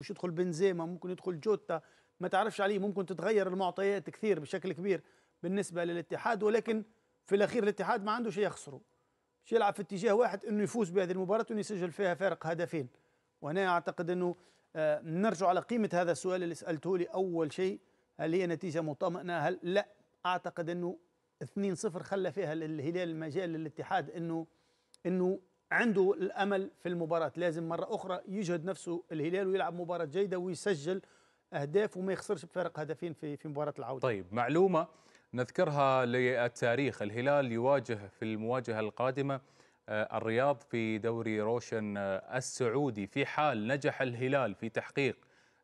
مش يدخل بنزيما ممكن يدخل جوتا ما تعرفش عليه ممكن تتغير المعطيات كثير بشكل كبير بالنسبه للاتحاد ولكن في الاخير الاتحاد ما عنده شيء يخسره شيء يلعب في اتجاه واحد انه يفوز بهذه المباراه وانه يسجل فيها فارق هدفين وهنا اعتقد انه آه، نرجع على قيمه هذا السؤال اللي سالته لي اول شيء هل هي نتيجه مطمئنه هل لا اعتقد انه 2-0 خلى فيها الهلال المجال للاتحاد انه انه عنده الامل في المباراه لازم مره اخرى يجهد نفسه الهلال ويلعب مباراه جيده ويسجل اهداف وما يخسرش بفارق هدفين في في مباراه العوده طيب معلومه نذكرها للتاريخ الهلال يواجه في المواجهه القادمه آه، الرياض في دوري روشن آه، السعودي في حال نجح الهلال في تحقيق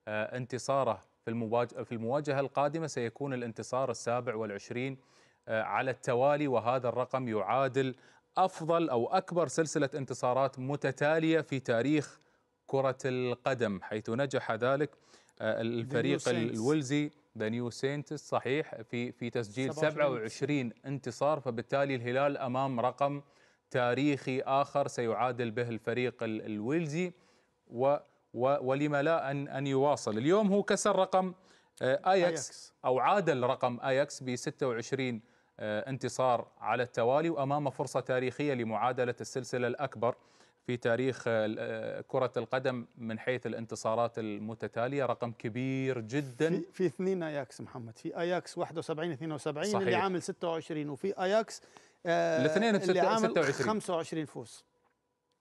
آه، انتصاره في في المواجهه القادمه سيكون الانتصار السابع والعشرين على التوالي وهذا الرقم يعادل افضل او اكبر سلسله انتصارات متتاليه في تاريخ كره القدم حيث نجح ذلك آه، الفريق الويلزي ذا نيو سينتس صحيح في في تسجيل 27 انتصار فبالتالي الهلال امام رقم تاريخي اخر سيعادل به الفريق الويلزي و ولما لا ان ان يواصل اليوم هو كسر رقم اياكس آه، او عادل رقم اياكس ب 26 آه، انتصار على التوالي وامام فرصه تاريخيه لمعادله السلسله الاكبر في تاريخ آه، آه، كرة القدم من حيث الانتصارات المتتالية رقم كبير جدا في, في اثنين اياكس محمد في اياكس 71 72 صحيح. اللي عامل 26 وفي اياكس الاثنين اللي عامل 26 25 فوز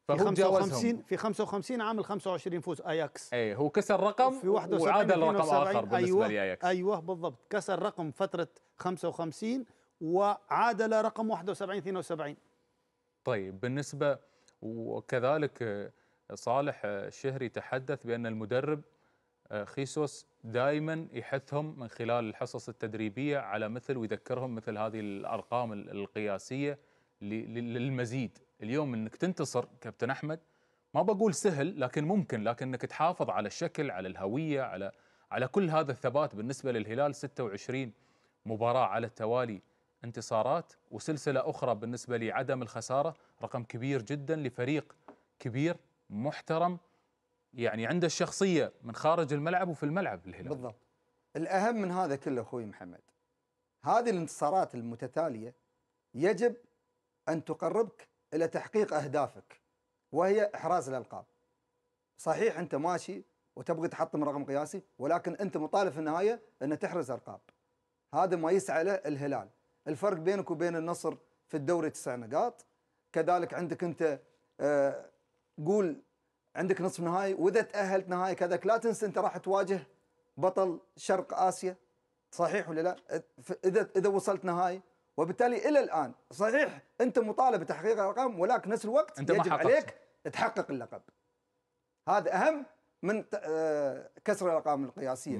في 55 في 55 عامل 25 فوز اياكس اي هو كسر رقم في 71 اخر بالنسبه أيوة لاياكس ايوه بالضبط كسر رقم فتره 55 وعادل رقم 71 72 طيب بالنسبه وكذلك آه، صالح آه، الشهري تحدث بان المدرب آه، خيسوس دائما يحثهم من خلال الحصص التدريبيه على مثل ويذكرهم مثل هذه الارقام القياسيه للمزيد اليوم انك تنتصر كابتن احمد ما بقول سهل لكن ممكن لكن أنك تحافظ على الشكل على الهويه على على كل هذا الثبات بالنسبه للهلال 26 مباراه على التوالي انتصارات وسلسلة أخرى بالنسبة لعدم الخسارة رقم كبير جدا لفريق كبير محترم يعني عنده الشخصية من خارج الملعب وفي الملعب الهلال بالضبط الأهم من هذا كله أخوي محمد هذه الانتصارات المتتالية يجب أن تقربك إلى تحقيق أهدافك وهي إحراز الألقاب صحيح أنت ماشي وتبغي تحطم رقم قياسي ولكن أنت مطالب في النهاية أن تحرز ألقاب هذا ما يسعى له الهلال الفرق بينك وبين النصر في الدوري تسع نقاط كذلك عندك انت آه قول عندك نصف نهائي واذا تاهلت نهائي كذلك لا تنسى انت راح تواجه بطل شرق اسيا صحيح ولا لا؟ اذا اذا وصلت نهائي وبالتالي الى الان صحيح انت مطالب بتحقيق الارقام ولكن نفس الوقت انت يجب عليك تحقق اللقب هذا اهم من آه، كسر الارقام القياسيه